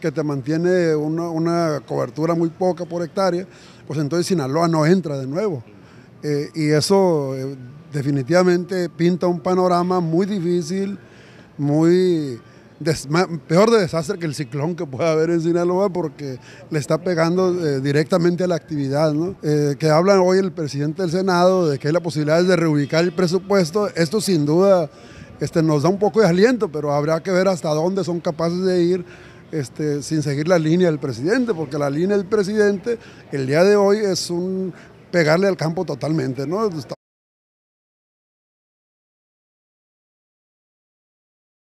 que te mantiene una, cobertura muy poca por hectárea, pues entonces Sinaloa no entra de nuevo. Eh, y eso eh, definitivamente pinta un panorama muy difícil, muy peor de desastre que el ciclón que pueda haber en Sinaloa porque le está pegando eh, directamente a la actividad. que habla hoy el presidente del Senado de que hay la posibilidad de reubicar el presupuesto, esto sin duda este, nos da un poco de aliento, pero habrá que ver hasta dónde son capaces de ir este, sin seguir la línea del presidente, porque la línea del presidente el día de hoy es un pegarle al campo totalmente, ¿no?